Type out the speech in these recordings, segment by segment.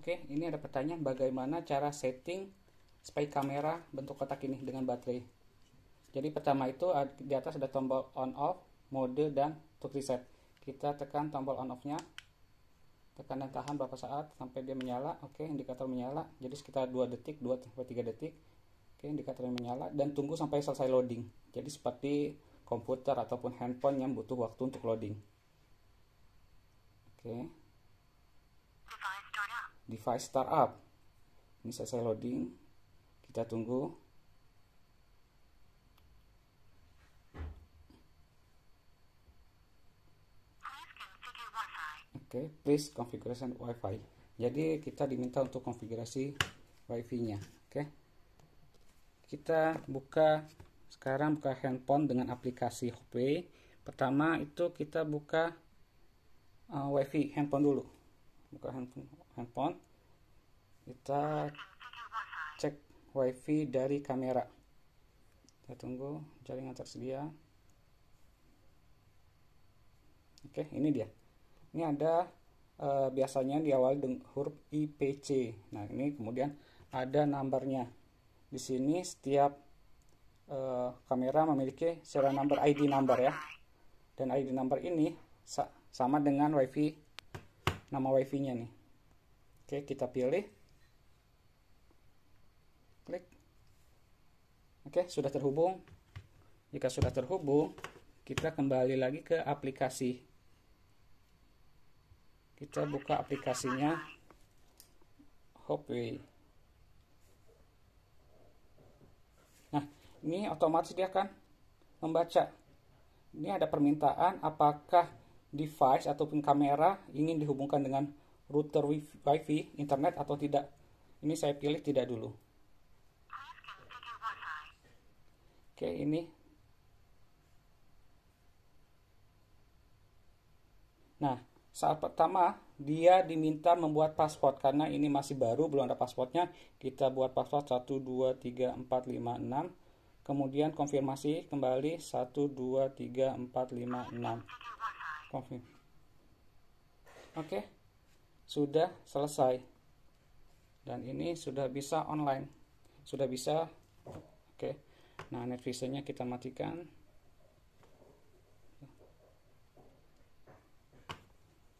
Oke, ini ada pertanyaan bagaimana cara setting spy kamera bentuk kotak ini dengan baterai. Jadi pertama itu di atas ada tombol on off, mode dan untuk reset. Kita tekan tombol on off-nya. Tekan dan tahan berapa saat sampai dia menyala. Oke, indikator menyala. Jadi sekitar 2 detik, 2 sampai 3 detik. Oke, indikatornya menyala dan tunggu sampai selesai loading. Jadi seperti komputer ataupun handphone yang butuh waktu untuk loading. Oke device startup ini saya loading kita tunggu Oke, okay, please configuration WiFi. Jadi kita diminta untuk konfigurasi WiFi-nya. Oke, okay. kita buka sekarang buka handphone dengan aplikasi Huawei. Pertama itu kita buka uh, WiFi handphone dulu. Buka handphone, handphone kita cek wifi dari kamera kita tunggu jaringan tersedia oke ini dia ini ada e, biasanya diawali dengan huruf IPC nah ini kemudian ada nomornya di sini setiap e, kamera memiliki serial number ID number ya dan ID number ini sa sama dengan wifi nama wifi nya nih oke kita pilih klik oke sudah terhubung jika sudah terhubung kita kembali lagi ke aplikasi kita buka aplikasinya Hopway. nah ini otomatis dia akan membaca ini ada permintaan apakah device ataupun kamera ingin dihubungkan dengan router wifi internet atau tidak ini saya pilih tidak dulu kayak ini nah saat pertama dia diminta membuat paspor karena ini masih baru belum ada paspornya kita buat paspor 1 2 3 4 5 6 kemudian konfirmasi kembali 1 2 3 4 5 6 konfirm Oke sudah selesai dan ini sudah bisa online sudah bisa oke okay. Nah, night visionnya kita matikan.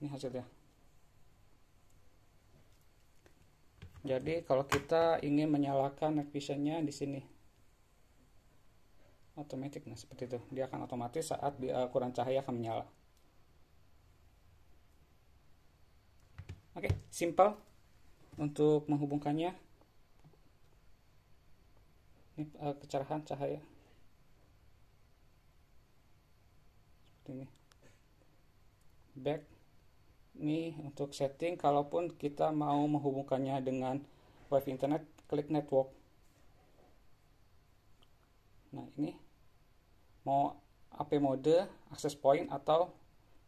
Ini hasilnya. Jadi kalau kita ingin menyalakan night visionnya di sini, otomatis nah seperti itu. Dia akan otomatis saat di, uh, eh, kurang cahaya akan menyala. Oke, okay, simple untuk menghubungkannya. Eh, kecerahan cahaya seperti ini back ini untuk setting kalaupun kita mau menghubungkannya dengan wifi internet klik network nah ini mau AP mode access point atau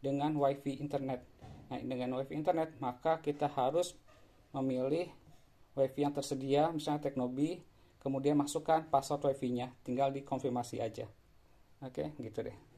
dengan wifi internet nah dengan wifi internet maka kita harus memilih wifi yang tersedia misalnya Teknobi kemudian masukkan password wifi nya tinggal dikonfirmasi aja oke gitu deh